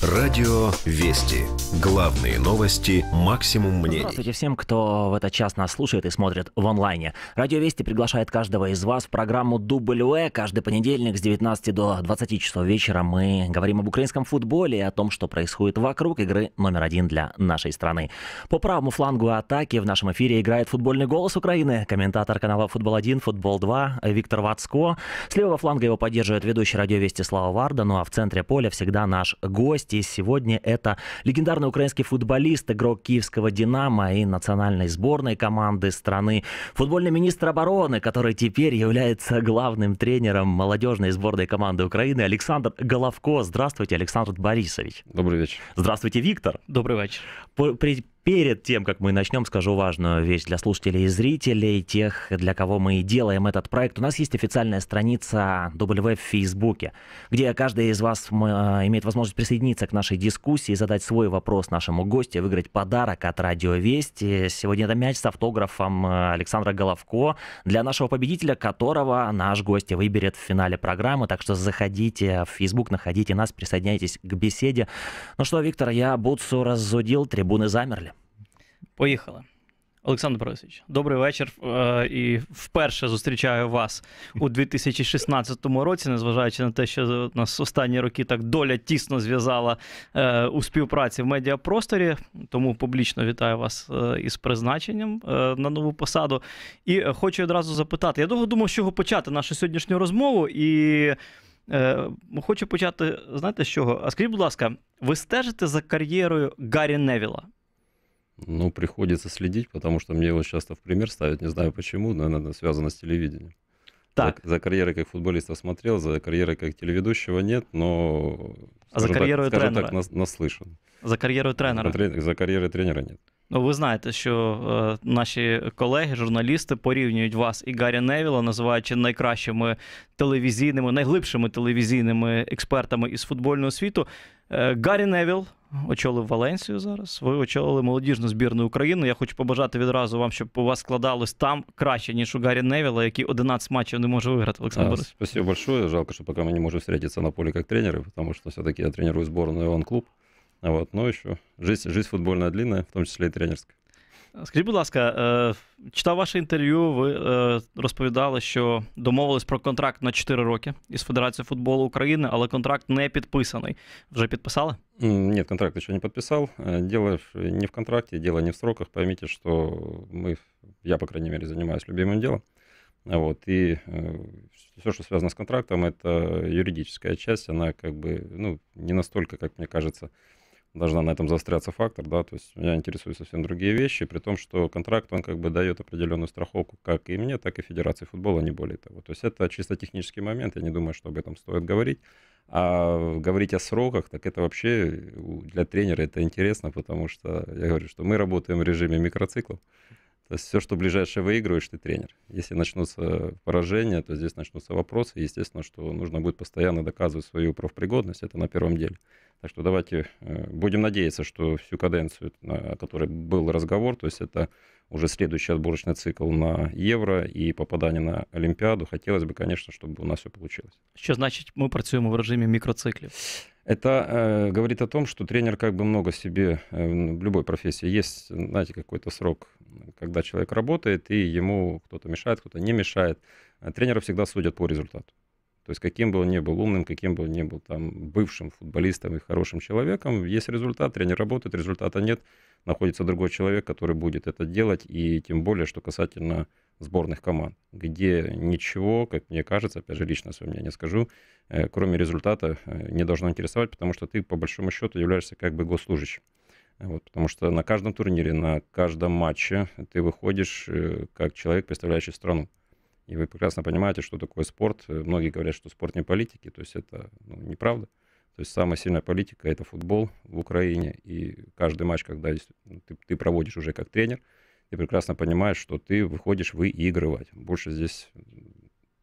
Радио Вести. Главные новости. Максимум мнений. Здравствуйте всем, кто в этот час нас слушает и смотрит в онлайне. Радио Вести приглашает каждого из вас в программу «Дубль Каждый понедельник с 19 до 20 часов вечера мы говорим об украинском футболе и о том, что происходит вокруг игры номер один для нашей страны. По правому флангу атаки в нашем эфире играет футбольный голос Украины, комментатор канала «Футбол-1», «Футбол-2» Виктор Вацко. С левого фланга его поддерживает ведущий радио Вести Слава Варда, ну а в центре поля всегда наш гость гостей сегодня это легендарный украинский футболист, игрок киевского «Динамо» и национальной сборной команды страны, футбольный министр обороны, который теперь является главным тренером молодежной сборной команды Украины, Александр Головко. Здравствуйте, Александр Борисович. Добрый вечер. Здравствуйте, Виктор. Добрый вечер. Перед тем, как мы начнем, скажу важную вещь для слушателей и зрителей, тех, для кого мы и делаем этот проект. У нас есть официальная страница W в Фейсбуке, где каждый из вас э, имеет возможность присоединиться к нашей дискуссии, задать свой вопрос нашему гостю, выиграть подарок от Радио Вести. Сегодня это мяч с автографом э, Александра Головко для нашего победителя, которого наш гость выберет в финале программы. Так что заходите в Фейсбук, находите нас, присоединяйтесь к беседе. Ну что, Виктор, я Буцу разудил, трибуны замерли. Поїхали. Олександр Борисович, добрий вечір. Е, і вперше зустрічаю вас у 2016 році, незважаючи на те, що нас останні роки так доля тісно зв'язала е, у співпраці в медіапросторі. Тому публічно вітаю вас е, із призначенням на нову посаду. І хочу одразу запитати: я довго думав, з чого почати нашу сьогоднішню розмову, і хочу почати. Знаєте, з чого? А скажіть, будь ласка, ви стежите за кар'єрою Гаррі Невіла? Ну, приходится следить, потому что мне его часто в пример ставят. Не знаю почему, но, наверное, связано с телевидением. Так. За, за карьерой как футболиста смотрел, за карьерой как телеведущего нет, но... А за карьерою так, тренера? так, наслышан. За кар'єрою тренера? За, за тренера нет. Ну, ви знаєте, що е, наші колеги, журналісти порівнюють вас і Гаррі Невіла, називаючи найкращими телевізійними, найглибшими телевізійними експертами із футбольного світу. Е, Гаррі Невіл очолив Валенсію зараз. Ви очолили молодіжну збірну України. Я хочу побажати відразу вам, щоб у вас складалось там краще, ніж у Гаррі Невіла, який 11 матчів не може виграти. Олександр Спасибо большое. Жалко, що поки ми не можемо встретиться на полі як тренери, тому що все-таки я треную зборну і он клуб. Вот. Но ну еще жизнь, життя футбольна длинная, в тому числі и тренерская. Скажіть, будь ласка, е, читав ваше інтерв'ю, ви е, розповідали, що домовились про контракт на 4 роки із Федерацією футболу України, але контракт не підписаний. Вже підписали? Нет, контракт еще не подписал. Е, дело не в контракте, дело не в сроках. Поймите, что мы, я, по крайней мере, занимаюсь любимым делом. Вот, и все, что связано с контрактом, это юридическая часть, она как бы, ну, не настолько, как мне кажется, должна на этом заостряться фактор, да, то есть меня интересуют совсем другие вещи, при том, что контракт, он как бы дает определенную страховку как и мне, так и Федерации футбола, не более того. То есть это чисто технический момент, я не думаю, что об этом стоит говорить. А говорить о сроках, так это вообще э, для тренера это интересно, потому что я говорю, что мы работаем в режиме микроциклов, то есть все, что ближайшее выигрываешь, ты тренер. Если начнутся поражения, то здесь начнутся вопросы. Естественно, что нужно будет постоянно доказывать свою профпригодность. Это на первом деле. Так что давайте э, будем надеяться, что всю каденцию, о которой был разговор, то есть это уже следующий отборочный цикл на евро и попадание на Олимпиаду. Хотелось бы, конечно, чтобы у нас все получилось. Что значит мы працюємо в режиме мікроциклів? Это э, говорит о том, что тренер как бы много себе э, в любой профессии. Есть, знаете, какой-то срок, когда человек работает, и ему кто-то мешает, кто-то не мешает. А тренера всегда судят по результату. То есть каким бы он ни был умным, каким бы он ни был там бывшим футболистом и хорошим человеком, есть результат, тренер работает, результата нет, находится другой человек, который будет это делать, и тем более, что касательно сборных команд, где ничего, как мне кажется, опять же, лично свое мнение скажу, э, кроме результата э, не должно интересовать, потому что ты, по большому счету, являешься как бы госслужащим. Вот, потому что на каждом турнире, на каждом матче ты выходишь э, как человек, представляющий страну. И вы прекрасно понимаете, что такое спорт. Многие говорят, что спорт не политики, то есть это ну, неправда. То есть самая сильная политика – это футбол в Украине. И каждый матч, когда ты, ты проводишь уже как тренер – ты прекрасно понимаешь, что ты выходишь выигрывать. Больше здесь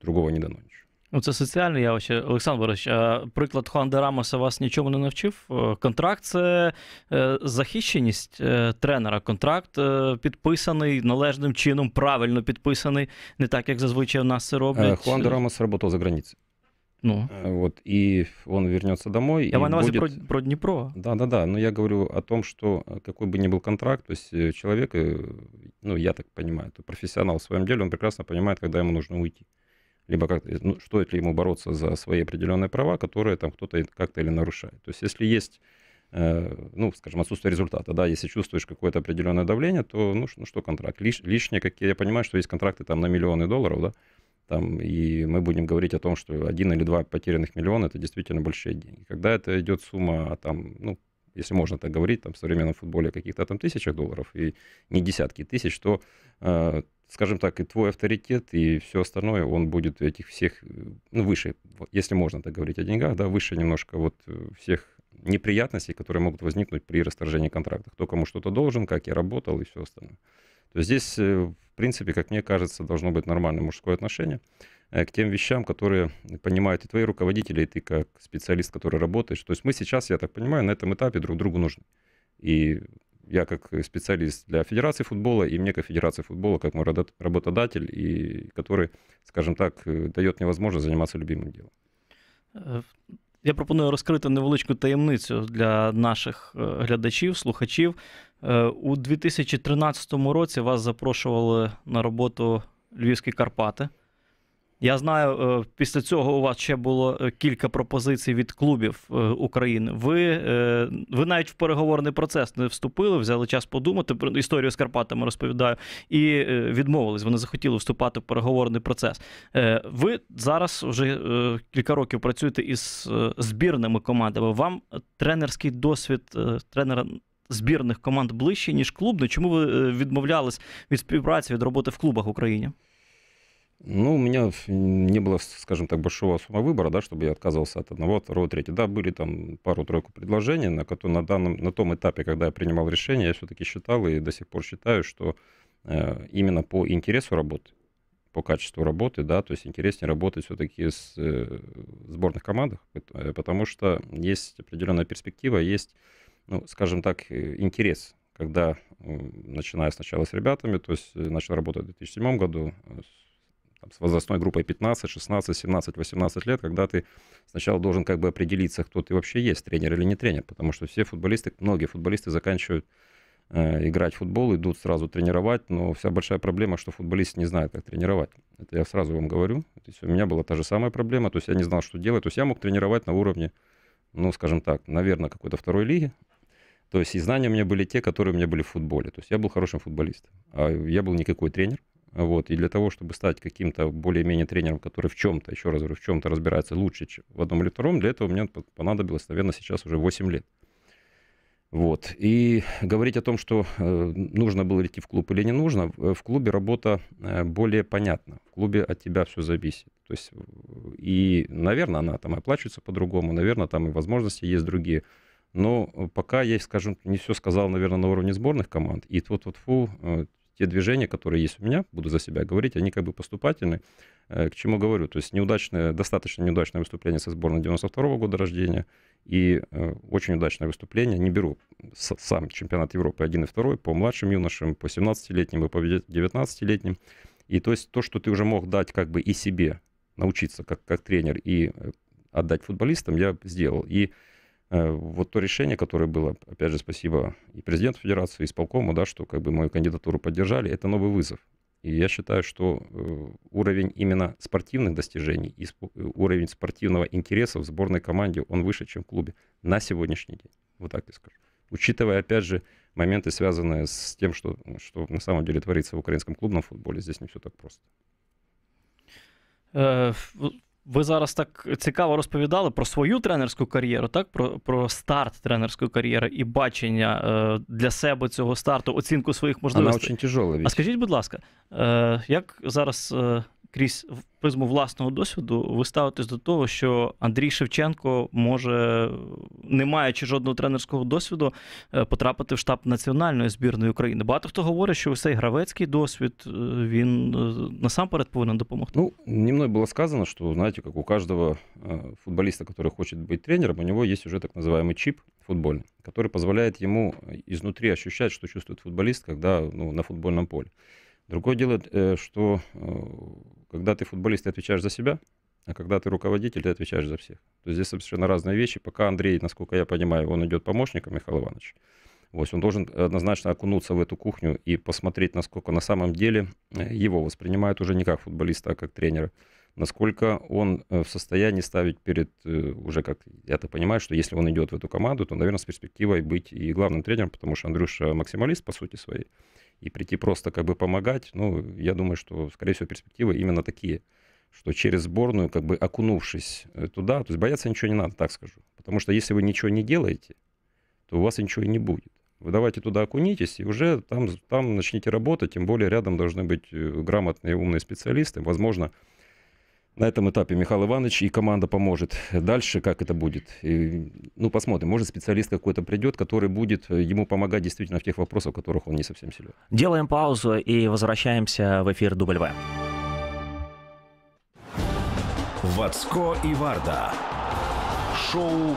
другого не доносишь. Ну, це соціальне ще. Олександр Борисович, а приклад Хуанда Рамоса вас нічому не навчив. Э, Контракт це э, захищеність э, тренера. Контракт підписаний належним чином, правильно підписаний, не так, як зазвичай у нас це роблять. Хуанда Рамос працював за границею. Ну. Э, вот, и он вернется домой. Я имею будет... про, про Днепро. Да, да, да. Но я говорю о том, что э, какой бы ни был контракт, то есть э, человек, ну, я так понимаю, это профессионал в своем деле, он прекрасно понимает, когда ему нужно уйти. Либо как ну, стоит ли ему бороться за свои определенные права, которые там кто-то как-то или нарушает. То есть, если есть ну, скажем, отсутствие результата, да, если чувствуешь какое-то определенное давление, то, ну, ну что контракт, Лиш, лишнее, как я понимаю, что есть контракты там на миллионы долларов, да, там, и мы будем говорить о том, что один или два потерянных миллиона – это действительно большие деньги. Когда это идет сумма, а там, ну, если можно так говорить, там, в современном футболе каких-то там тысячах долларов и не десятки тысяч, то, э, скажем так, и твой авторитет, и все остальное, он будет этих всех, ну, выше, если можно так говорить о деньгах, да, выше немножко вот э, всех неприятностей, которые могут возникнуть при расторжении контракта. Кто кому что-то должен, как я работал и все остальное. То есть здесь, э, в принципе, как мне кажется, должно быть нормальное мужское отношение э, к тем вещам, которые понимают и твои руководители, и ты как специалист, который работаешь. То есть мы сейчас, я так понимаю, на этом этапе друг другу нужны. И я как специалист для Федерации футбола, и мне как Федерация футбола, как мой работодатель, и который, скажем так, э, дает мне возможность заниматься любимым делом. Я пропоную розкрити невеличку таємницю для наших глядачів, слухачів. Е, у 2013 році вас запрошували на роботу Львівські Карпати. Я знаю, е, після цього у вас ще було е, кілька пропозицій від клубів України. Ви ви навіть в переговорний процес не вступили, взяли час подумати. про історію з Карпатами розповідаю, і відмовились. Вони захотіли вступати в переговорний процес. Ви зараз вже кілька років працюєте із збірними командами. Вам тренерський досвід тренера збірних команд ближче, ніж клубно. Ну, чому ви відмовлялись від співпраці, від роботи в клубах в Україні? Ну, у меня не было, скажем так, большого сумма выбора, да, чтобы я отказывался от одного, второго, третьего. Да, были там пару-тройку предложений, на, на, данном, на том этапе, когда я принимал решение, я все-таки считал и до сих пор считаю, что э, именно по интересу работы, по качеству работы, да, то есть интереснее работать все-таки с э, сборных командах, э, потому что есть определенная перспектива, есть ну, скажем так, э, интерес, когда, э, начиная сначала с ребятами, то есть э, начал работать в 2007 году там, с возрастной группой 15, 16, 17, 18 лет, когда ты сначала должен как бы определиться, кто ты вообще есть, тренер или не тренер, потому что все футболисты, многие футболисты заканчивают играть в футбол, идут сразу тренировать, но вся большая проблема, что футболист не знает, как тренировать. Это я сразу вам говорю. То есть у меня была та же самая проблема, то есть я не знал, что делать. То есть я мог тренировать на уровне, ну, скажем так, наверное, какой-то второй лиги, то есть и знания у меня были те, которые у меня были в футболе. То есть я был хорошим футболистом. А я был никакой тренер. Вот. И для того, чтобы стать каким-то более-менее тренером, который в чем-то, еще раз говорю, в чем-то разбирается лучше, чем в одном или втором, для этого мне понадобилось, наверное, сейчас уже 8 лет. Вот. И говорить о том, что э, нужно было идти в клуб или не нужно, в э, клубе работа э, более понятна. В клубе от тебя все зависит. То есть, и, наверное, она там оплачивается по-другому, наверное, там и возможности есть другие. Но э, пока я, скажем, не все сказал, наверное, на уровне сборных команд. И тут вот фу, э, те движения, которые есть у меня, буду за себя говорить, они как бы поступательны. Э, к чему говорю? То есть неудачное, достаточно неудачное выступление со сборной 92 -го года рождения и очень удачное выступление. Не беру сам чемпионат Европы 1 и 2 по младшим юношам, по 17-летним и по 19-летним. И то есть то, что ты уже мог дать как бы и себе, научиться как, как тренер и отдать футболистам, я сделал. И Э, вот то решение, которое было, опять же, спасибо и президенту Федерации, и исполкому, да, что как бы мою кандидатуру поддержали, это новый вызов. И я считаю, что э, уровень именно спортивных достижений и э, уровень спортивного интереса в сборной команде, он выше, чем в клубе на сегодняшний день. Вот так я скажу. Учитывая, опять же, моменты, связанные с тем, что, что на самом деле творится в украинском клубном футболе, здесь не все так просто. Ви зараз так цікаво розповідали про свою тренерську кар'єру, так про про старт тренерської кар'єри і бачення е, для себе цього старту, оцінку своїх можливостей. Вона дуже тяжела. А скажіть, будь ласка, е, як зараз е, крізь призму власного досвіду ви ставитесь до того, що Андрій Шевченко може, не маючи жодного тренерського досвіду, е, потрапити в штаб національної збірної України. Багато хто говорить, що цей гравецький досвід е, він е, насамперед повинен допомогти. Ну, не мною було сказано, що знаєте, як у кожного футболіста, який хоче бути тренером, у нього є вже так називаємо чіп футбольний, який дозволяє йому ізнутрі ощущати, що чувствує футболіст, коли ну, на футбольному полі. Другое дело, э, что э, когда ты футболист, ты отвечаешь за себя, а когда ты руководитель, ты отвечаешь за всех. То есть здесь совершенно разные вещи. Пока Андрей, насколько я понимаю, он идет помощником Михаила Ивановича, вот, он должен однозначно окунуться в эту кухню и посмотреть, насколько на самом деле э, его воспринимают уже не как футболиста, а как тренера. Насколько он в состоянии ставить перед, уже как я это понимаю, что если он идет в эту команду, то, наверное, с перспективой быть и главным тренером, потому что Андрюша максималист по сути своей и прийти просто как бы помогать, ну, я думаю, что, скорее всего, перспективы именно такие, что через сборную, как бы окунувшись э, туда, то есть бояться ничего не надо, так скажу. Потому что если вы ничего не делаете, то у вас ничего и не будет. Вы давайте туда окунитесь, и уже там, там начните работать, тем более рядом должны быть э, грамотные умные специалисты, возможно, на этом этапе Михаил Иванович и команда поможет. Дальше как это будет? И, ну, посмотрим. Может, специалист какой-то придет, который будет э, ему помогать действительно в тех вопросах, в которых он не совсем силен. Делаем паузу и возвращаемся в эфир Дубль В. Вацко и Варда. Шоу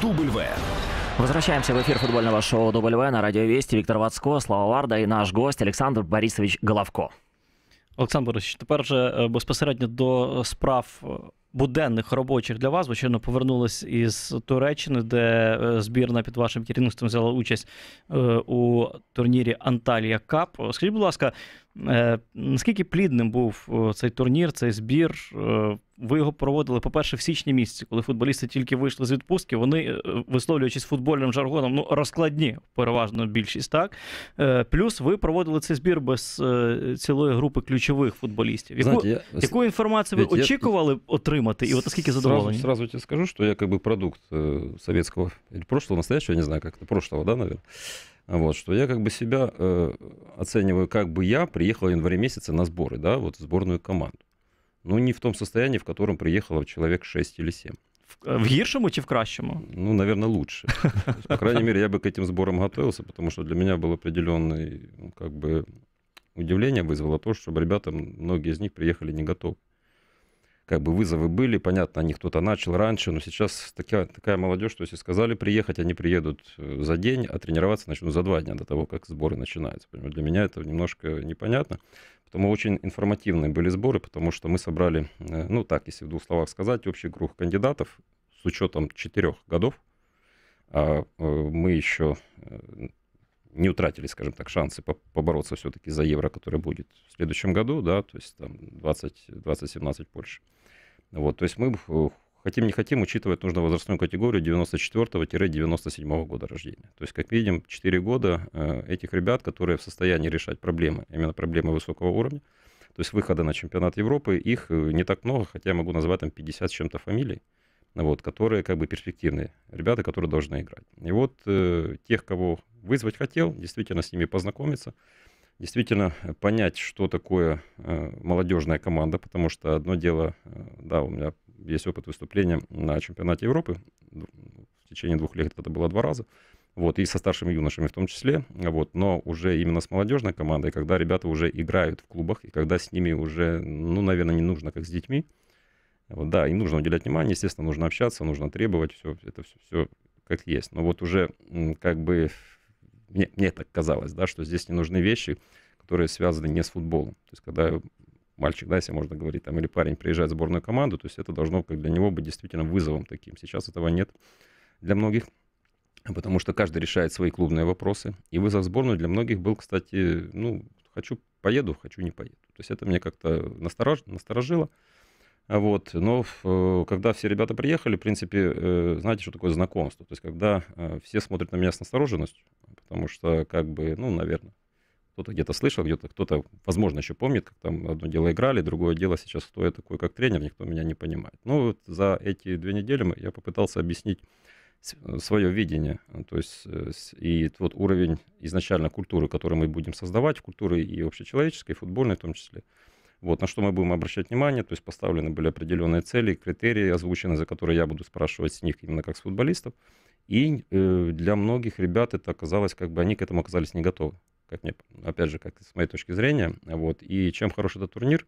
Дубль В. Возвращаемся в эфир футбольного шоу «Дубль В» на Радио Вести. Виктор Вацко, Слава Варда и наш гость Александр Борисович Головко. Олександр Борисович, тепер вже е, безпосередньо до е, справ е, буденних робочих для вас, звичайно, повернулись із Туреччини, де збірна під вашим керівництвом взяла участь у турнірі Анталія Кап. Скажіть, будь ласка, Е, наскільки плідним був е, цей турнір, цей збір? Е, ви його проводили, по-перше, в січні місяці, коли футболісти тільки вийшли з відпустки, вони, висловлюючись футбольним жаргоном, ну розкладні переважно більшість. так? Плюс ви проводили цей збір без цілої групи ключових футболістів. Яку, Знаете, я... яку інформацію ви я... очікували отримати? І от наскільки задоволені? Сразу, сразу тебе скажу, що я как продукт э, советского прошлого, настоящего, я не знаю, як це прошлого, да, наверное. Вот, что я как бы себя э, оцениваю, как бы я приехал в январе месяце на сборы, да, вот в сборную команду. Ну, не в том состоянии, в котором приехало человек 6 или 7. В, э, в гіршому чи в кращому? Ну, наверное, лучше. По крайней мере, я бы к этим сборам готовился, потому что для меня было определенное, ну, как бы, удивление вызвало то, что ребята, многие из них приехали не готовы как бы вызовы были, понятно, они кто-то начал раньше, но сейчас такая, такая молодежь, то есть сказали приехать, они приедут э, за день, а тренироваться начнут за два дня до того, как сборы начинаются. Поэтому для меня это немножко непонятно. Потому очень информативные были сборы, потому что мы собрали, э, ну так, если в двух словах сказать, общий круг кандидатов с учетом четырех годов. А э, мы еще не утратили, скажем так, шансы побороться все-таки за евро, которое будет в следующем году, да, то есть там 20-17 Польши. Вот, то есть мы э, хотим не хотим, учитывать нужно возрастную категорию 94-97 года рождения. То есть, как видим, 4 года э, этих ребят, которые в состоянии решать проблемы, именно проблемы высокого уровня, то есть выхода на чемпионат Европы, их э, не так много, хотя я могу назвать там 50 с чем-то фамилий, вот, которые как бы перспективные ребята, которые должны играть. И вот э, тех, кого вызвать хотел, действительно с ними познакомиться, действительно э, понять, что такое э, молодежная команда, потому что одно дело, э, да, у меня есть опыт выступления на чемпионате Европы, в течение двух лет это было два раза, вот, и со старшими юношами в том числе, вот, но уже именно с молодежной командой, когда ребята уже играют в клубах, и когда с ними уже, ну, наверное, не нужно, как с детьми, вот, да, и нужно уделять внимание, естественно, нужно общаться, нужно требовать, все, это все, все как есть. Но вот уже как бы мне, мне так казалось, да, что здесь не нужны вещи, которые связаны не с футболом. То есть когда мальчик, да, если можно говорить, там, или парень приезжает в сборную команду, то есть это должно как для него быть действительно вызовом таким. Сейчас этого нет для многих, потому что каждый решает свои клубные вопросы. И вызов в сборную для многих был, кстати, ну, хочу поеду, хочу не поеду. То есть это мне как-то насторожило. А вот. Но э, когда все ребята приехали, в принципе, э, знаете, что такое знакомство? То есть когда э, все смотрят на меня с настороженностью, потому что, как бы, ну, наверное, кто-то где-то слышал, где-то кто-то, возможно, еще помнит, как там одно дело играли, другое дело сейчас, кто я такой, как тренер, никто меня не понимает. Ну, вот за эти две недели я попытался объяснить свое видение, то есть и тот уровень изначально культуры, который мы будем создавать, культуры и общечеловеческой, и футбольной в том числе, вот, на что мы будем обращать внимание, то есть поставлены были определенные цели, критерии озвучены, за которые я буду спрашивать с них именно как с футболистов. И э, для многих ребят это оказалось, как бы они к этому оказались не готовы. Как мне, опять же, как с моей точки зрения. Вот. И чем хорош этот турнир?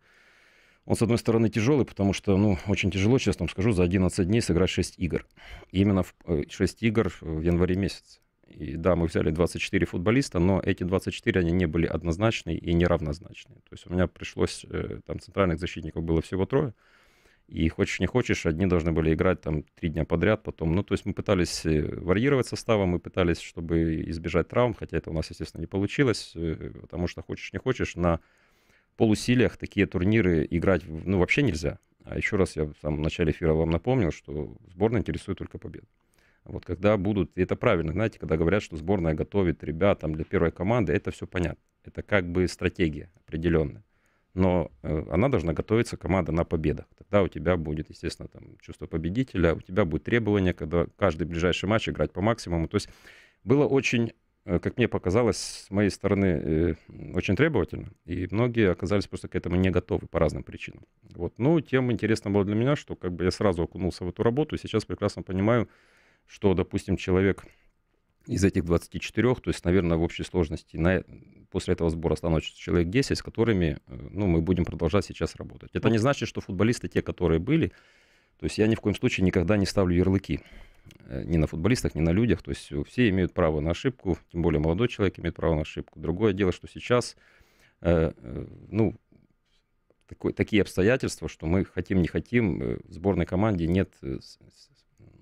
Он, с одной стороны, тяжелый, потому что, ну, очень тяжело, честно вам скажу, за 11 дней сыграть 6 игр. Именно в, 6 э, игр в январе месяце. И да, мы взяли 24 футболиста, но эти 24, они не были однозначные и неравнозначные. То есть у меня пришлось, э, там центральных защитников было всего трое, и хочешь не хочешь, одни должны были играть там три дня подряд потом. Ну, то есть мы пытались э, варьировать составом, мы пытались, чтобы избежать травм, хотя это у нас, естественно, не получилось, э, потому что хочешь не хочешь, на полусилиях такие турниры играть ну, вообще нельзя. А еще раз я в самом начале эфира вам напомнил, что сборная интересует только победа. Вот когда будут, и это правильно, знаете, когда говорят, что сборная готовит ребят там, для первой команды, это все понятно. Это как бы стратегия определенная. Но э, она должна готовиться, команда, на победах. Тогда у тебя будет, естественно, там, чувство победителя, у тебя будет требование, когда каждый ближайший матч играть по максимуму. То есть было очень, э, как мне показалось, с моей стороны, э, очень требовательно. И многие оказались просто к этому не готовы по разным причинам. Вот. Но ну, тем интересно было для меня, что как бы я сразу окунулся в эту работу, и сейчас прекрасно понимаю, что, допустим, человек из этих 24, то есть, наверное, в общей сложности на, э, после этого сбора становится человек 10, с которыми э, ну, мы будем продолжать сейчас работать. Это не значит, что футболисты те, которые были, то есть я ни в коем случае никогда не ставлю ярлыки э, ни на футболистах, ни на людях. То есть все имеют право на ошибку, тем более молодой человек имеет право на ошибку. Другое дело, что сейчас э, э, ну, такой, такие обстоятельства, что мы хотим, не хотим, в сборной команде нет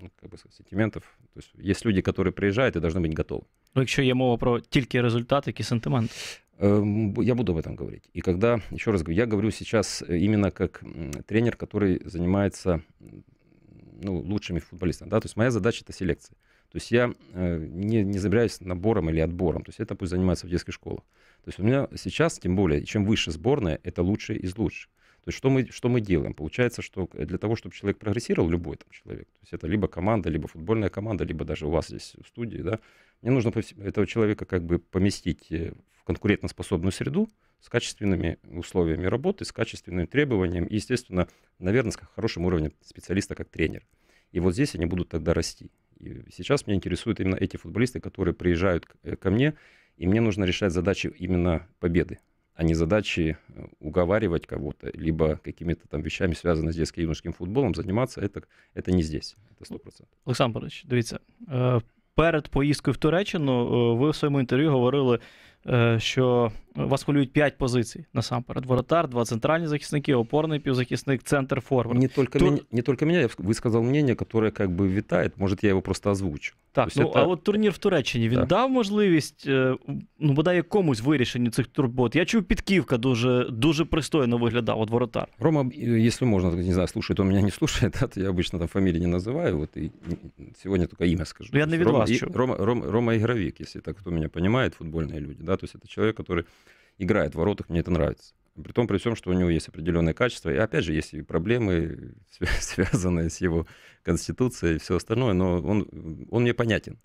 ну, как бы сентиментов. То есть есть люди, которые приезжают, и должны быть готовы. Ну, еще я мова про только результат, які сентименти? Эм, я буду об этом говорить. И когда, еще раз говорю, я говорю сейчас э, именно как тренер, который занимается ну, лучшими футболистами. Да? То есть моя задача это селекция. То есть я э, не, не забираюсь набором или отбором. То есть это пусть занимается в детских школах. То есть у меня сейчас, тем более, чем выше сборная, это лучшие из лучших. То есть что мы, что мы делаем? Получается, что для того, чтобы человек прогрессировал, любой там человек, то есть это либо команда, либо футбольная команда, либо даже у вас здесь в студии, да, мне нужно этого человека как бы поместить э, в конкурентоспособную среду с качественными условиями работы, с качественным требованием и, естественно, наверное, с хорошим уровнем специалиста как тренер. И вот здесь они будут тогда расти. И сейчас меня интересуют именно эти футболисты, которые приезжают э, ко мне, и мне нужно решать задачи именно победы, а не задачи э, уговаривать кого-то, либо какими-то там вещами, связанными з детсько-юношеским футболом, заниматься, это, это не здесь, это 100%. Олександр Борисович, дивіться, перед поїздкою в Туреччину ви в своєму інтерв'ю говорили Е, що е, вас хвилюють 5 позицій насамперед. Воротар, два центральні захисники, опорний півзахисник, центр форвард. Не тільки Тур... меня, не только меня, я висказав мнение, яке как бы витает, может, я його просто озвучу. Так, ну, це- а от турнір в Туреччині він Так. дав можливість е, ну, бодай якомусь вирішенню цих турбот. Я чув, підківка дуже, дуже пристойно виглядав от воротар. Рома, е, якщо можна можно, не знаю, слушает то мене не слушає, то я обычно там фамилии не називаю. вот и сегодня только имя скажу. Ну, я не від Рома, вас чув. Рома, Рома, Рома Игровик, если так кто меня понимает, футбольные люди, да, да, то есть это человек, который играет в воротах, мне это нравится. При том, при всем, что у него есть определенные качества. И опять же, есть и проблемы, связанные с его конституцией и все остальное, но он, он мне понятен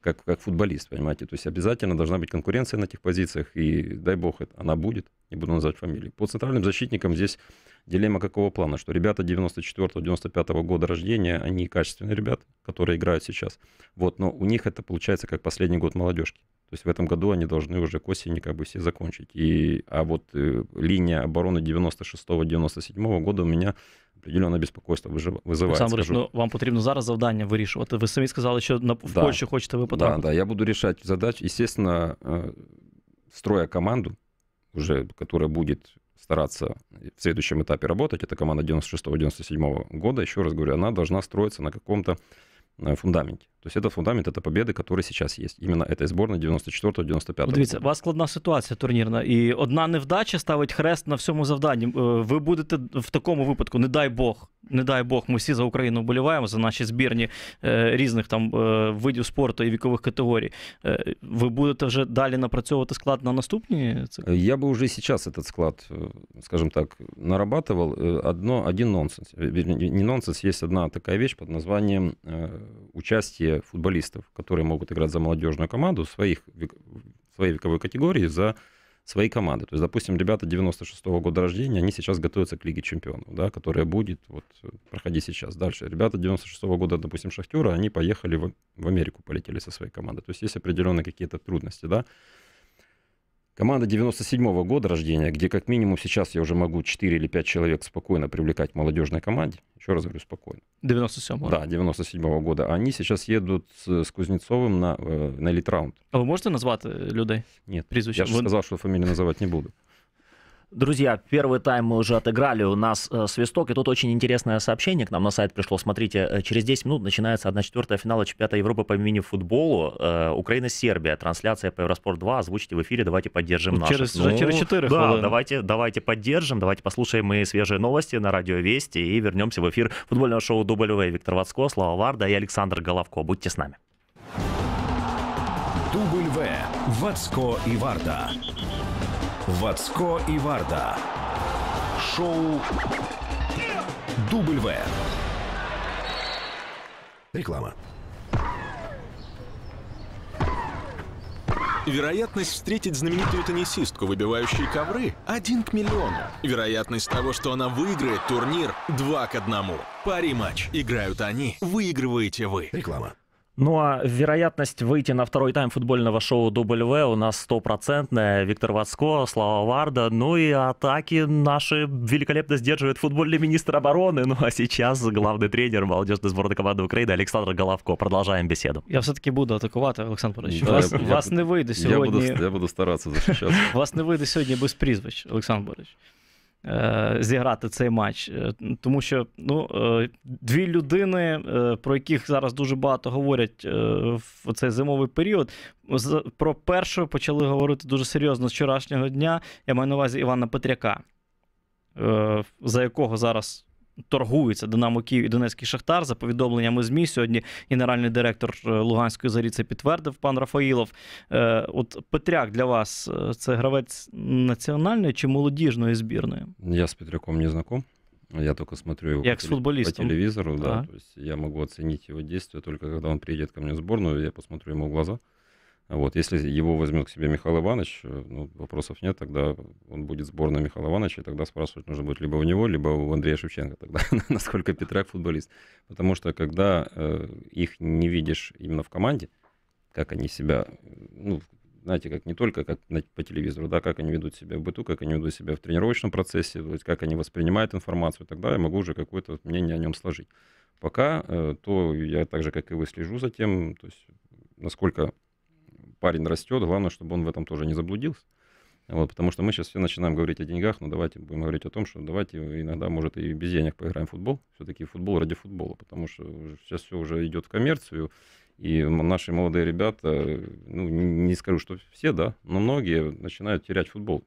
как, как футболист, понимаете. То есть обязательно должна быть конкуренция на этих позициях, и дай бог, это, она будет, не буду называть фамилии. По центральным защитникам здесь дилемма какого плана, что ребята 94-95 года рождения, они качественные ребята, которые играют сейчас. Вот, но у них это получается как последний год молодежки. То есть в этом году они должны уже к осени как бы все закончить. И, а вот э, линия обороны 96-97 года у меня определенне беспокойство вызывает. Сам Борис, ну вам потрібно зараз завдання вирішувати. Ви самі сказали, що на в да. Польщу хочете ви потрапити. Да, да, я буду решать задачи. Естественно, э, строя команду, уже, которая будет стараться в следующем этапе работать, это команда 96-97 года, еще раз говорю, она должна строиться на каком-то э, фундаменте. То есть это фундамент, это победы, которые сейчас есть. Именно этой зборної 94-95. Дивіться, у вас складна ситуація турнірна, і одна невдача ставить хрест на всьому завданні. Ви будете в такому випадку, не дай Бог, не дай Бог, ми всі за Україну вболіваємо за наші збірні різних там видів спорту і вікових категорій. Ви будете вже далі напрацьовувати склад на наступні цикли? Я би вже зараз цей склад, скажімо так, нарабатывал. Одно, один нонсенс. Не нонсенс, є одна така річ під названням э, участі футболистов, которые могут играть за молодежную команду своих, своей вековой категории за свои команды. То есть, допустим, ребята 96-го года рождения, они сейчас готовятся к Лиге Чемпионов, да, которая будет вот, проходить сейчас. Дальше. Ребята 96-го года, допустим, Шахтера, они поехали в, в Америку, полетели со своей командой. То есть есть определенные какие-то трудности, да. Команда 97-го года рождения, где как минимум сейчас я уже могу 4 или 5 человек спокойно привлекать в молодежной команде. Еще раз говорю, спокойно. 97-го? Да, 97-го года. Они сейчас едут с, Кузнецовым на, э, на элит-раунд. А вы можете назвать э, людей? Нет. Я же сказал, что фамилию называть не буду. Друзья, первый тайм мы уже отыграли, у нас э, свисток, и тут очень интересное сообщение к нам на сайт пришло. Смотрите, э, через 10 минут начинается 1-4 финала чемпионата Европы по мини-футболу. Э, Украина-Сербия, трансляция по Евроспорт 2, озвучите в эфире, давайте поддержим ну, через, наших. Ну, через 4 Да, давайте, давайте поддержим, давайте послушаем мы свежие новости на Радио Вести и вернемся в эфир футбольного шоу W. Виктор Вацко, Слава Варда и Александр Головко. Будьте с нами. Дубль В. Вацко и Варда. Вацко и Варда. Шоу Дубль В. Реклама. Вероятность встретить знаменитую теннисистку, выбивающую ковры, один к миллиону. Вероятность того, что она выиграет турнир, два к одному. Пари матч. Играют они, выигрываете вы. Реклама. Ну а вероятность выйти на второй тайм футбольного шоу W у нас стопроцентная. Виктор Вацко, Слава Варда, ну и атаки наши великолепно сдерживает футбольный министр обороны. Ну а сейчас главный тренер молодежной сборной команды Украины Александр Головко. Продолжаем беседу. Я все-таки буду атаковать, Александр. Борисович. Да, вас, я, вас не вийде сегодня. Я буду, я буду стараться защищаться. Вас не вийде сегодня без прізвищ, Александр Борисович. Е, зіграти цей матч, е, тому що ну, е, дві людини, про яких зараз дуже багато говорять в цей зимовий період. Про першого почали говорити дуже серйозно з вчорашнього дня. Я маю на увазі Івана Петряка, за якого зараз торгуються Динамо Київ і Донецький Шахтар. За повідомленнями ЗМІ сьогодні генеральний директор е, Луганської зарі це підтвердив пан Рафаїлов. Е, от Петряк для вас е, це гравець національної чи молодіжної збірної? Я з Петряком не знаком. Я только смотрю его как по, по телевизору, да. да. То есть я могу оценить его действия только когда он приедет ко мне в сборную, я посмотрю ему в глаза. Вот. Если его возьмет к себе Михаил Иванович, э, ну, вопросов нет, тогда он будет сборной Михаила Ивановича, и тогда спрашивать нужно будет либо у него, либо у Андрея Шевченко, тогда насколько Петрак футболист. Потому что когда э, их не видишь именно в команде, как они себя, ну, знаете, как не только как на, по телевизору, да, как они ведут себя в быту, как они ведут себя в тренировочном процессе, то есть как они воспринимают информацию, тогда я могу уже какое-то мнение о нем сложить. Пока э, то я так же, как и вы, слежу за тем, то есть насколько парень растет, главное, чтобы он в этом тоже не заблудился. Вот, потому что мы сейчас все начинаем говорить о деньгах, но давайте будем говорить о том, что давайте иногда, может, и без денег поиграем в футбол. Все-таки футбол ради футбола, потому что сейчас все уже идет в коммерцию, и наши молодые ребята, ну, не скажу, что все, да, но многие начинают терять футбол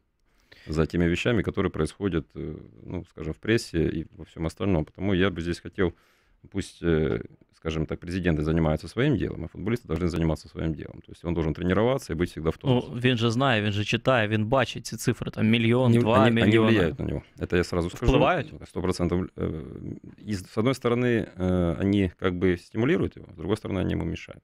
за теми вещами, которые происходят, э, ну, скажем, в прессе и во всем остальном. Потому я бы здесь хотел, пусть э, скажем так, президенты занимаются своим делом, а футболисты должны заниматься своим делом. То есть он должен тренироваться и быть всегда в тонусе. Ну, він же знает, він же читает, він бачит эти цифры там миллион они, два они, миллиона. Они влияют на него. Это я сразу скажу. Впливають? Сто процентов. Э, и С одной стороны, э, они как бы стимулируют его, с другой стороны, они ему мешают.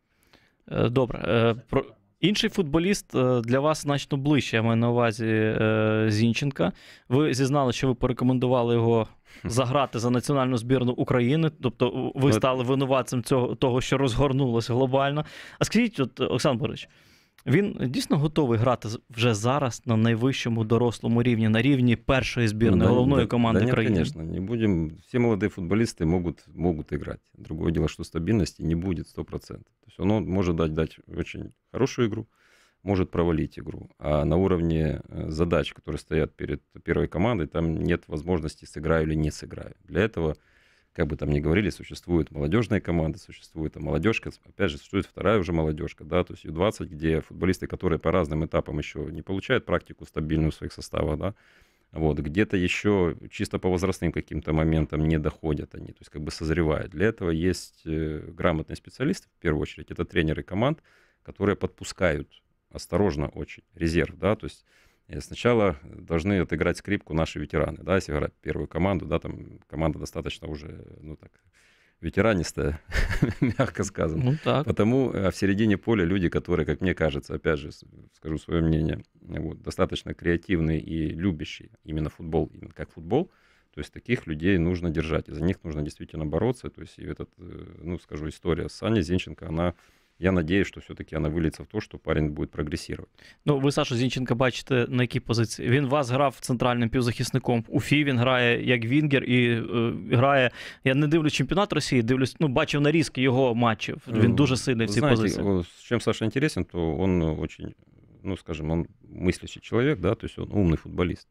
Э, Добре. Про... Інший футболіст е, для вас значно ближче, я маю на увазі е, Зінченка. Ви зізнали, що ви порекомендували його заграти за національну збірну України, тобто ви стали винуватцем цього того, що розгорнулося глобально. А скажіть, от, Олександр Борич, Він дійсно готовий грати вже зараз на найвищому дорослому рівні, на рівні першої збірної, ну, головної да, команди да, країни? Конечно, не будем. Все молодые футболисты могут, могут играть. Другое дело, что стабильности не будет 100%. То есть он может дать, дать очень хорошую игру, может провалить игру. А на уровне э, задач, которые стоят перед первой командой, там нет возможности сыграю или не сыграю. Для этого как бы там ни говорили, существуют молодежные команды, существует там молодежка, опять же, существует вторая уже молодежка, да, то есть U20, где футболисты, которые по разным этапам еще не получают практику стабильную в своих составах, да, вот, где-то еще чисто по возрастным каким-то моментам не доходят они, то есть как бы созревают. Для этого есть э, грамотные специалисты, в первую очередь, это тренеры команд, которые подпускают осторожно очень резерв, да, то есть сначала должны отыграть скрипку наши ветераны, да, если играть первую команду, да, там команда достаточно уже, ну так, ветеранистая, мягко сказано. Ну, так. Потому а в середине поля люди, которые, как мне кажется, опять же, скажу свое мнение, вот, достаточно креативные и любящие именно футбол, именно как футбол, то есть таких людей нужно держать, и за них нужно действительно бороться. То есть и этот, э, ну, скажу, история с Аней Зинченко, она я надеюсь, что все-таки она выльется в то, что парень будет прогрессировать. Ну, ви Сашу Зінченка бачите на якій позиції. Він вас грав центральним півзахисником. У Фі він грає як Вінгер і е, грає. Я не дивлюсь чемпіонат Росії, дивлюсь, ну, бачив нарізки його матчів. Він дуже сильний в цій Знаете, позиції. З чим Саша інтересен, то він очень, ну скажем, он мыслящий чоловік, да, то есть он умний футболіст.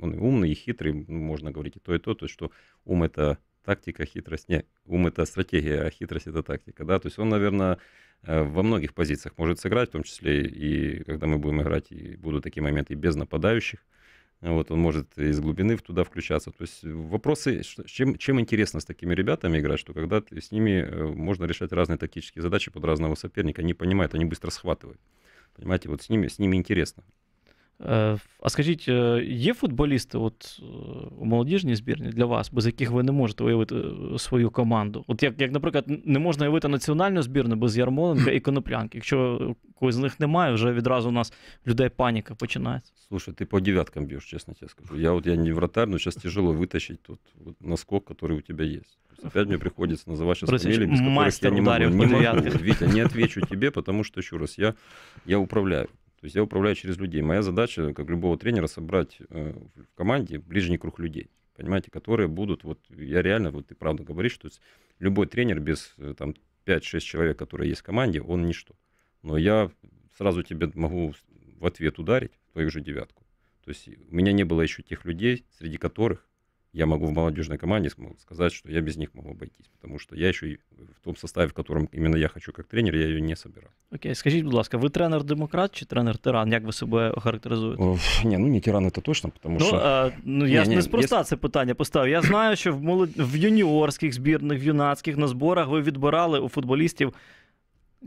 Он и умный, и хитрый, ну, можно говорить и то, и то, то есть, что ум это тактика, хитрость, не, ум это стратегия, а хитрость это тактика, да, то есть он, наверное, Э, во многих позициях может сыграть, в том числе и когда мы будем играть, и будут такие моменты и без нападающих. Вот он может из глубины туда включаться. То есть вопросы, чем, чем интересно с такими ребятами играть, что когда с ними э, можно решать разные тактические задачи под разного соперника, они понимают, они быстро схватывают. Понимаете, вот с ними, с ними интересно. Е, а скажіть, е, є футболісти от е, у молодіжній збірні для вас, без яких ви не можете уявити свою команду? От як, як наприклад, не можна уявити національну збірну без Ярмоленка і Коноплянки. Якщо когось з них немає, вже відразу у нас людей паніка починається. Слушай, ти по дев'яткам б'єш, чесно тебе скажу. Я от я не вратарь, але зараз тяжело вытащить тот вот наскок, який у тебе є. Опять мне приходится называть сейчас фамилии, без которых я не могу. Не могу. Витя, не отвечу тебе, потому что, еще раз, я, я управляю. То есть я управляю через людей. Моя задача, как любого тренера, собрать э, в команде ближний круг людей, понимаете, которые будут, вот я реально, вот ты правда говоришь, что любой тренер без э, там 5-6 человек, которые есть в команде, он ничто. Но я сразу тебе могу в ответ ударить твою же девятку. То есть у меня не было еще тех людей, среди которых я могу в молодежной команде сказать, что я без них могу обойтись, потому что я еще в том составе, в котором именно я хочу как тренер, я ее не собирав. Окей, скажіть, будь ласка, ви тренер-демократ чи тренер-тиран? Як ви себе характеризуєте? О, ні, ну не тиран, це точно, тому ну, що. Ну, я ж не неспроста це питання поставив. Я знаю, що в молод... в юніорських збірних, в юнацьких на зборах ви відбирали у футболістів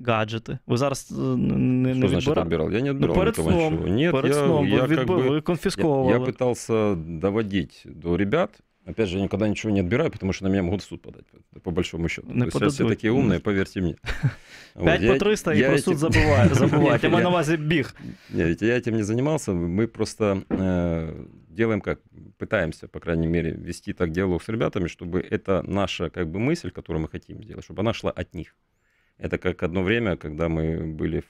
гаджети. Ви зараз не, э, не Что значит відбира- отбирал? Я не ну, отбирал перед этого сном. ничего. Нет, перед я, сном я ви как відбили, бы... конфісковували. Я, я пытался доводить до ребят. Опять же, я никогда ничего не отбираю, потому что на меня могут в суд подать, по- большому счету. Не сейчас все такие умные, поверьте мне. Вот, по я- 300 і я про суд этим- забувають. забувають. Я на вас біг. Не, ведь я этим не занимался. Мы просто э, делаем как, пытаемся, по крайней мере, вести так диалог с ребятами, чтобы это наша как бы мысль, которую мы хотим сделать, чтобы она шла от них. Это как одно время, когда мы были,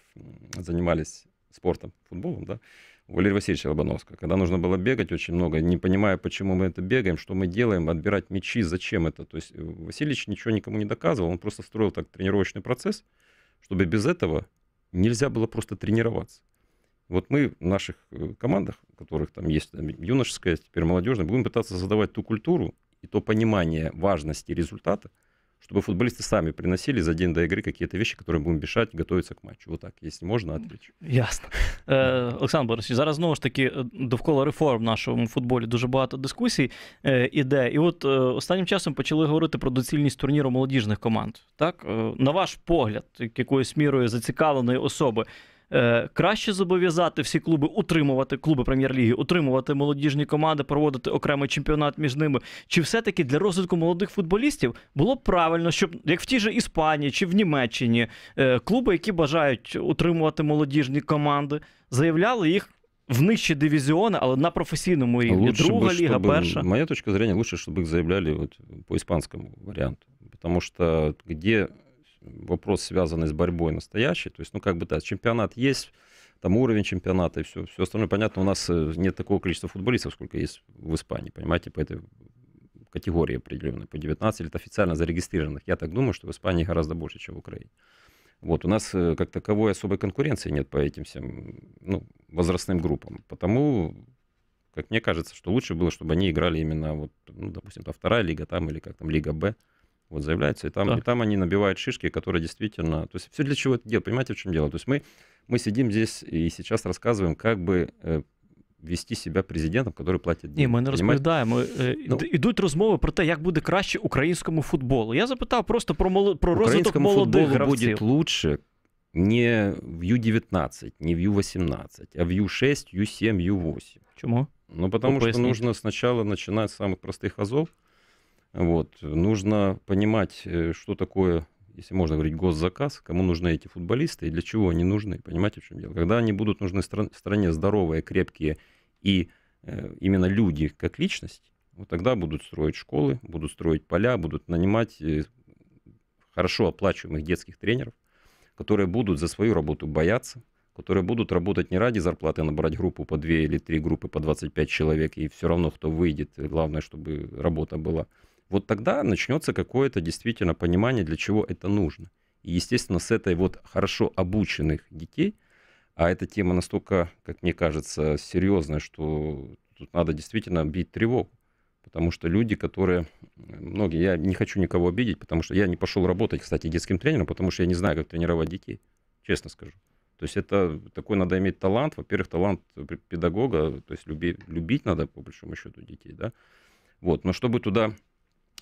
занимались спортом, футболом, да, у Валерия Васильевича Лобановского, когда нужно было бегать очень много, не понимая, почему мы это бегаем, что мы делаем, отбирать мячи, зачем это. То есть э, Васильевич ничего никому не доказывал, он просто строил так тренировочный процесс, чтобы без этого нельзя было просто тренироваться. Вот мы в наших э, командах, у которых там есть там, юношеская, теперь молодежная, будем пытаться задавать ту культуру и то понимание важности результата, чтобы футболисты сами приносили за день до игры какие-то вещи, которые будемо мішати готуватися к матчу. Вот так, якщо можна, отвечу. Ясно. Е, э, Олександр Борисович, зараз знову ж таки э, довкола реформ в нашому футболі дуже багато дискусій е, іде. І от е, останнім часом почали говорити про доцільність турніру молодіжних команд. Так, е, на ваш погляд, якоюсь мірою зацікавленої особи. Е, краще зобов'язати всі клуби утримувати клуби прем'єр-ліги, утримувати молодіжні команди, проводити окремий чемпіонат між ними. Чи все-таки для розвитку молодих футболістів було б правильно, щоб як в тій же Іспанії чи в Німеччині е, клуби, які бажають утримувати молодіжні команди, заявляли їх. в нижчі дивізіони, але на професійному ну, рівні. Лучше Друга бы, лига, чтобы, перша. Моя точка зрения, лучше, щоб їх заявляли вот по іспанському варіанту, тому что где вопрос, связанный с борьбой настоящей. То есть, ну, как бы, да, чемпионат есть, там уровень чемпионата и все, все остальное. Понятно, у нас э, нет такого количества футболистов, сколько есть в Испании, понимаете, по этой категории определенной, по 19 лет официально зарегистрированных. Я так думаю, что в Испании гораздо больше, чем в Украине. Вот, у нас э, как таковой особой конкуренции нет по этим всем ну, возрастным группам. Потому, как мне кажется, что лучше было, чтобы они играли именно, вот, ну, допустим, там вторая лига там или как там, лига Б вот заявляется, и там, так. и там они набивают шишки, которые действительно... То есть все для чего это делать, понимаете, в чем дело? То есть мы, мы сидим здесь и сейчас рассказываем, как бы э, вести себя президентом, который платит деньги. Ні, ми не розповідаємо. Ну, Ідуть розмови про те, як буде краще українському футболу. Я запитав просто про, мол... про розвиток молодих гравців. буде лучше, не в Ю-19, не в Ю-18, а в Ю-6, Ю-7, Ю-8. Чому? Ну, потому Вы что нужно сначала начинать с самых простых азов, вот. Нужно понимать, э, что такое, если можно говорить, госзаказ, кому нужны эти футболисты и для чего они нужны. Понимаете, в чем дело? Когда они будут нужны стране здоровые, крепкие и э, именно люди как личность, вот тогда будут строить школы, будут строить поля, будут нанимать э, хорошо оплачиваемых детских тренеров, которые будут за свою работу бояться, которые будут работать не ради зарплаты, набрать группу по 2 или 3 группы по 25 человек, и все равно, кто выйдет, главное, чтобы работа была, вот тогда начнется какое-то действительно понимание, для чего это нужно. И, естественно, с этой вот хорошо обученных детей, а эта тема настолько, как мне кажется, серьезная, что тут надо действительно бить тревогу. Потому что люди, которые... Многие, я не хочу никого обидеть, потому что я не пошел работать, кстати, детским тренером, потому что я не знаю, как тренировать детей, честно скажу. То есть это такой надо иметь талант. Во-первых, талант педагога, то есть люби, любить надо, по большому счету, детей, да. Вот, но чтобы туда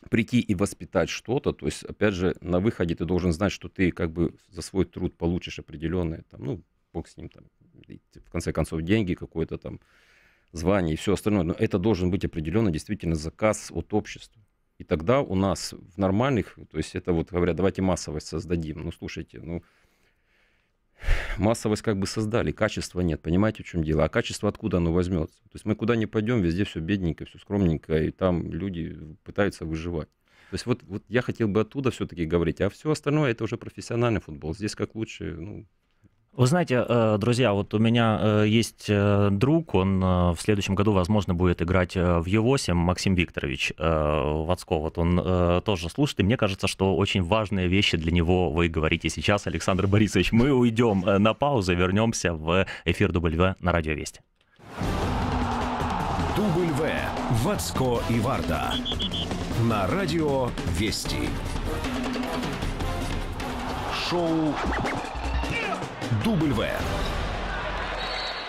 прийти и воспитать что-то, то есть, опять же, на выходе ты должен знать, что ты как бы за свой труд получишь определенные, там, ну, бог с ним, там, в конце концов, деньги, какое-то там звание и все остальное, но это должен быть определенный действительно заказ от общества. И тогда у нас в нормальных, то есть это вот говорят, давайте массовость создадим. Ну, слушайте, ну, массовость как бы создали, качества нет, понимаете, в чем дело? А качество откуда оно возьмется? То есть мы куда не пойдем, везде все бедненько, все скромненько, и там люди пытаются выживать. То есть вот, вот я хотел бы оттуда все-таки говорить, а все остальное это уже профессиональный футбол. Здесь как лучше, ну, вы знаете, э, друзья, вот у меня э, есть э, друг, он в следующем году, возможно, будет играть в Е8, Максим Викторович Вацко, вот он тоже слушает, и мне кажется, что очень важные вещи для него вы говорите сейчас, Александр Борисович. Мы уйдем на паузу, вернемся в эфир W на Радио Вести. Дубль В. Вацко и Варда. На Радио Вести. Шоу W.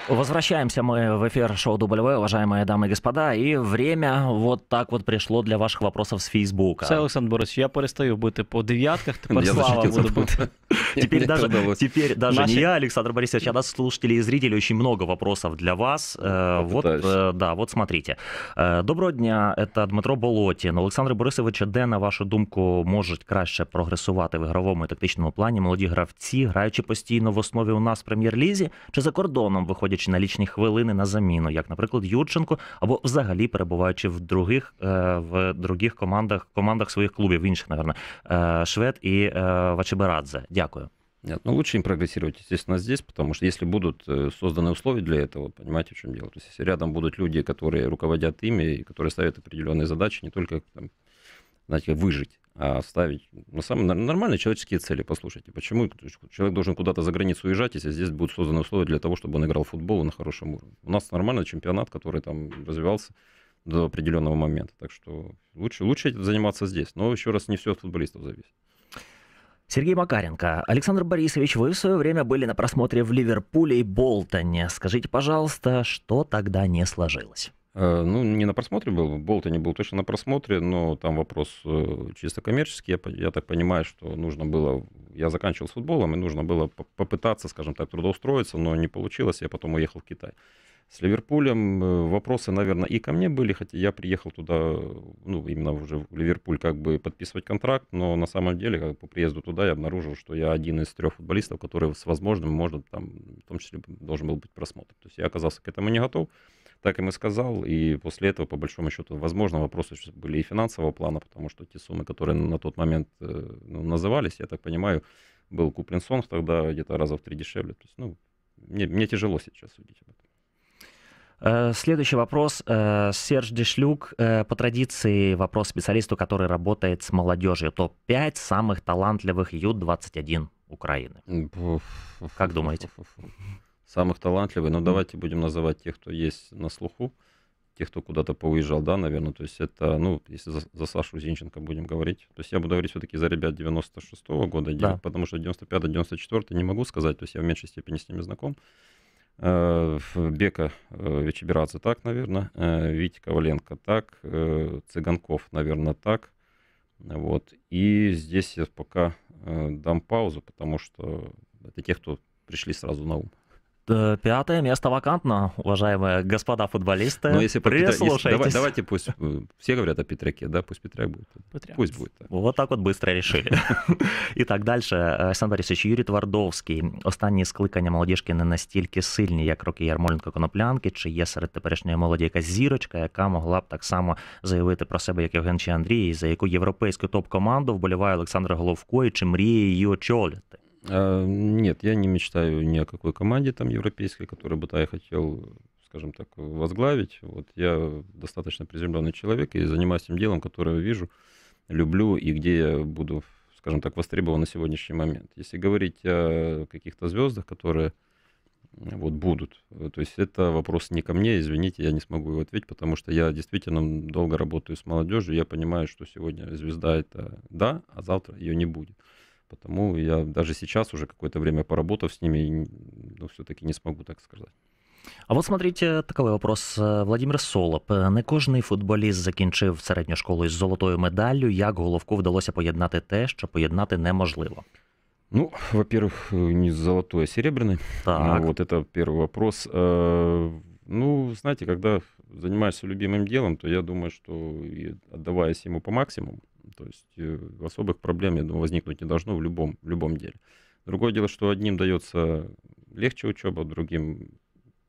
Возвращаемся мы в эфир шоу W, уважаемые дамы и господа, и время вот так вот пришло для ваших вопросов с Фейсбука. Все, Александр Борисович, я перестаю бути по девятках, тепер я слава буду быть. Теперь даже, теперь даже не я, Александр Борисович, а нас слушателей и зрителей очень много вопросов для вас. Э, вот, э, да, вот смотрите. Э, доброго дня, это Дмитро Болотин. Олександр Борисовича, де, на вашу думку, можуть краще прогресувати в ігровому і тактичному плані молоді гравці, граючи постійно в основі у нас в прем'єр-лізі, чи за кордоном виходять чи на лічні хвилини на заміну, як, наприклад, Юрченко, або взагалі перебуваючи в других е, в других командах командах своїх клубів, інших, напевно, е, Швед і е, Вачеберадзе. Дякую. Нет, ну лучше им прогрессировать, естественно, здесь, потому что если будут э, созданы условия для этого, понимаете, в чем дело. То есть если рядом будут люди, которые руководят ими, и которые ставят определенные задачи, не только там, знаете, выжить, А, оставить на самые нормальные человеческие цели. Послушайте, почему человек должен куда-то за границу уезжать, если здесь будут созданы условия для того, чтобы он играл в футбол на хорошем уровне? У нас нормальный чемпионат, который там развивался до определенного момента. Так что лучше, лучше заниматься здесь. Но еще раз, не все от футболистов зависит. Сергей Макаренко, Александр Борисович, вы в свое время были на просмотре в Ливерпуле и Болтоне. Скажите, пожалуйста, что тогда не сложилось? Э, ну, не на просмотре был, болта не был точно на просмотре, но там вопрос э, чисто коммерческий. Я, я так понимаю, что нужно было... Я заканчивал с футболом, и нужно было попытаться, скажем так, трудоустроиться, но не получилось, я потом уехал в Китай. С Ливерпулем э, вопросы, наверное, и ко мне были, хотя я приехал туда, ну, именно уже в Ливерпуль, как бы подписывать контракт, но на самом деле, как по приезду туда, я обнаружил, что я один из трех футболистов, который с возможным, может, там, в том числе, должен был быть просмотр. То есть я оказался к этому не готов так им и сказал. И после этого, по большому счету, возможно, вопросы были и финансового плана, потому что те суммы, которые на тот момент э, ну, назывались, я так понимаю, был куплен сон тогда где-то раза в три дешевле. То есть, ну, мне, мне тяжело сейчас судить об этом. Э, следующий вопрос. Э, Серж Дешлюк. По традиции вопрос специалисту, который работает с молодежью. Топ-5 самых талантливых Ю-21 Украины. Как думаете? самых талантливых, но ну, давайте будем называть тех, кто есть на слуху, тех, кто куда-то поуезжал, да, наверное, то есть это, ну, если за, за Сашу Зинченко будем говорить, то есть я буду говорить все-таки за ребят 96-го года, да. потому что 95-94 не могу сказать, то есть я в меньшей степени с ними знаком. Э, Бека э, Вечебирадзе так, наверное, э, Витя Коваленко так, Цыганков, наверное, так. Вот. И здесь я пока дам паузу, потому что это те, кто пришли сразу на ум. Э, пятое место вакантно, уважаемые господа футболисты. Но ну, если Петра, если, давай, давайте пусть э, все говорят о Петраке, да, пусть Петрак будет. Петряк. Пусть будет. Да. Вот так вот быстро решили. Итак, дальше. Олександр Борисович, Юрій Твардовський. Останні скликання молодіжки не настільки сильні, як роки Ярмоленко Коноплянки. Чи є серед теперішньої молоді якась зірочка, яка могла б так само заявити про себе, як Євген чи Андрій, за яку європейську топ-команду вболіває Олександр Головко і чи мріє її очолити? А, нет, я не мечтаю ни о какой команде там европейской, которую бы я хотел, скажем так, возглавить. Вот я достаточно приземленный человек и занимаюсь тем делом, которое вижу, люблю и где я буду, скажем так, востребован на сегодняшний момент. Если говорить о каких-то звездах, которые вот будут. Э, то есть это вопрос не ко мне, извините, я не смогу его ответить, потому что я действительно долго работаю с молодежью, я понимаю, что сегодня звезда это да, а завтра ее не будет. Потому я даже сейчас уже какое-то время поработав с ними, ну, все-таки не смогу так сказать. А вот смотрите, такий вопрос. Э, Владимир Солоп. Э, не кожний футболіст закінчив середню школу с золотой медалью. Як головку удалось поєднати те, что поєднати неможливо? Ну, во-первых, не золотой, а серебряный. Так. Вот это первый вопрос. Э, ну, знаете, когда занимаешься любимым делом, то я думаю, что отдаваясь ему по максимуму, то есть э, особых проблем, я думаю, возникнуть не должно в любом, в любом деле. Другое дело, что одним дается легче учеба, другим,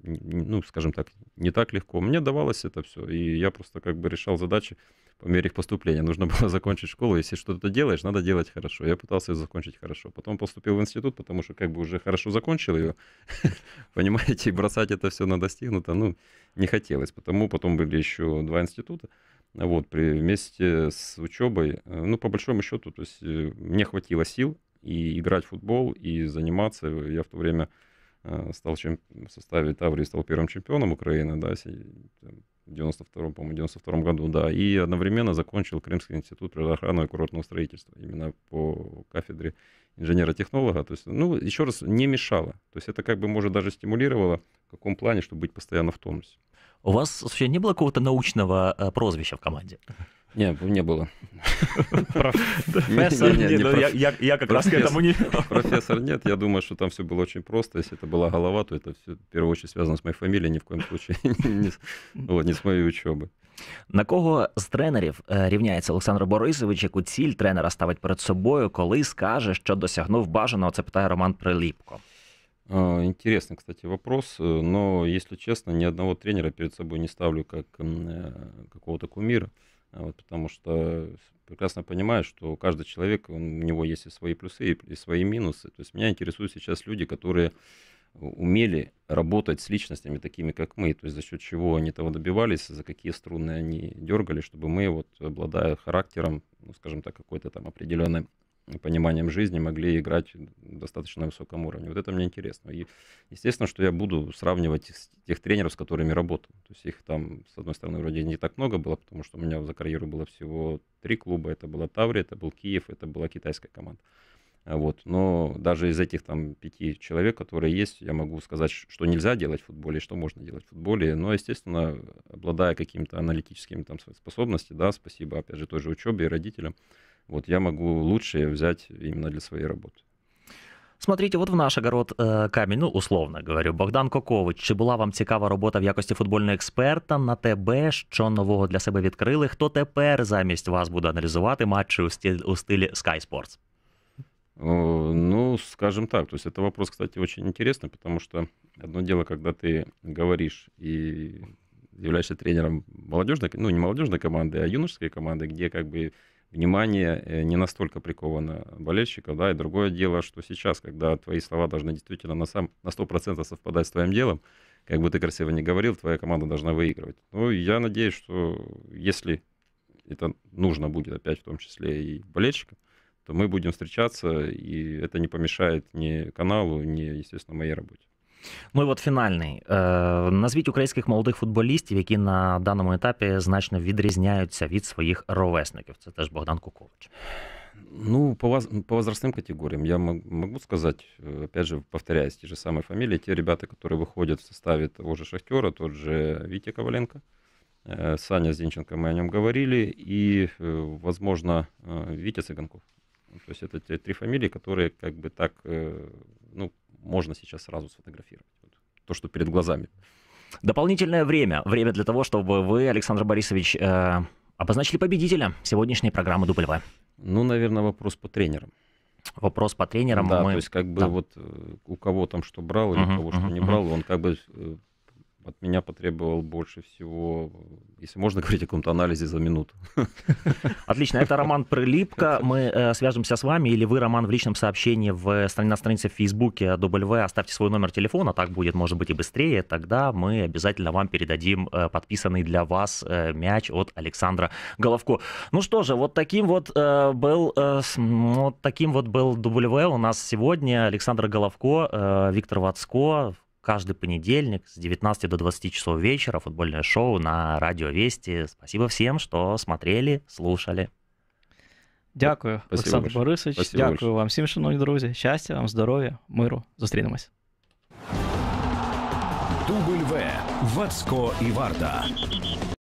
ну, скажем так, не так легко. Мне давалось это все, и я просто как бы решал задачи по мере их поступления. Нужно было закончить школу, если что-то делаешь, надо делать хорошо. Я пытался ее закончить хорошо. Потом поступил в институт, потому что как бы уже хорошо закончил ее, понимаете, и бросать это все на достигнуто, ну, не хотелось. Потому потом были еще два института. Вот, при, вместе с учебой, э, ну, по большому счету, то есть э, мне хватило сил и играть в футбол, и заниматься. Я в то время э, стал чем, в составе Таврии стал первым чемпионом Украины, да, в 92 по-моему, 92 году, да, и одновременно закончил Крымский институт природоохранного и курортного строительства именно по кафедре инженера-технолога, то есть, ну, еще раз, не мешало, то есть это как бы, может, даже стимулировало в каком плане, чтобы быть постоянно в тонусе. У вас вообще не было какого-то научного э, прозвища в команде? Не, не было. Профессор нет. Ну, я как раз к этому не... Профессор нет, я думаю, что там все было очень просто. Если это была голова, то это все в первую очередь связано с моей фамилией, ни в коем случае не с моей учоби. На кого з тренерів рівняється Олександр Борисович, яку ціль тренера ставить перед собою, коли скаже, що досягнув бажаного? Це питає Роман Приліпко. А, интересный, кстати, вопрос, э, но, если честно, ни одного тренера перед собой не ставлю как э, какого-то кумира, а, вот, потому что прекрасно понимаю, что каждый человек, он, у него есть и свои плюсы, и, и свои минусы. То есть меня интересуют сейчас люди, которые умели работать с личностями такими, как мы, то есть за счет чего они того добивались, за какие струны они дергали, чтобы мы, вот, обладая характером, ну, скажем так, какой-то там определенной пониманием жизни могли играть достаточно на высоком уровне. Вот это мне интересно. И естественно, что я буду сравнивать с тех тренеров, с которыми работал. То есть их там, с одной стороны, вроде не так много было, потому что у меня за карьеру было всего три клуба. Это была Таврия, это был Киев, это была китайская команда. А вот. Но даже из этих там пяти человек, которые есть, я могу сказать, что нельзя делать в футболе, что можно делать в футболе. Но, естественно, обладая какими-то аналитическими там способностями, да, спасибо, опять же, той же учебе и родителям, вот я могу лучше взять именно для своей работы. Смотрите, вот в наш огород э, камінь, ну условно говорю, Богдан Кокович, чи була вам цікава робота в якості футбольного експерта на ТБ, що нового для себе відкрили? Хто тепер замість вас буде аналізувати матчі у, стиль, у стилі Sky Sports? Ну, скажем так, то есть это вопрос, кстати, очень интересный, потому что одно дело, когда ты говоришь и являешься тренером молодежной, ну не молодежной команды, а юношеской команды, где как бы внимание э, не настолько приковано болельщиков, да, и другое дело, что сейчас, когда твои слова должны действительно на, сам, на 100% совпадать с твоим делом, как бы ты красиво не говорил, твоя команда должна выигрывать. Ну, я надеюсь, что если это нужно будет опять в том числе и болельщикам, то мы будем встречаться, и это не помешает ни каналу, ни, естественно, моей работе. Ну і от фінальний. Э, Назвіть українських молодих футболістів, які на даному етапі значно відрізняються від своїх ровесників. Це теж Богдан Кукович. Ну, по, по возрастным категориям я могу сказать, э, опять же, повторяюсь, те же самые фамилии, те ребята, которые выходят в составе того же Шахтера, тот же Витя Коваленко, э, Саня Зинченко, мы о нем говорили, и, возможно, Витя Цыганков. То есть это те три фамилии, которые как бы так, ну, можно сейчас сразу сфотографировать. Вот, то, что перед глазами. Дополнительное время. Время для того, чтобы вы, Александр Борисович, э, обозначили победителя сегодняшней программы Дубль Ну, наверное, вопрос по тренерам. Вопрос по тренерам. Да, мы... то есть как бы да. вот э, у кого там что брал или угу, кого угу, что не угу. брал, он как бы э, от меня потребовал больше всего, э, если можно говорить о каком-то анализе за минуту. Отлично, это Роман Прилипко. Мы э, свяжемся с вами, или вы, Роман, в личном сообщении в, э, на странице в Фейсбуке W а. оставьте свой номер телефона, так будет, может быть, и быстрее. Тогда мы обязательно вам передадим э, подписанный для вас э, мяч от Александра Головко. Ну что же, вот таким вот э, был вот таким вот был W а у нас сегодня. Александр Головко, Виктор Вацко, каждый понедельник с 19 до 20 часов вечера футбольное шоу на Радио Вести. Спасибо всем, что смотрели, слушали. Дякую, Спасибо Олександр большое. Борисович. Спасибо Дякую большое. вам всім, шановні друзі. Щастя вам, здоров'я, миру. Зустрінемось. Дубль В. Вацко і Варта.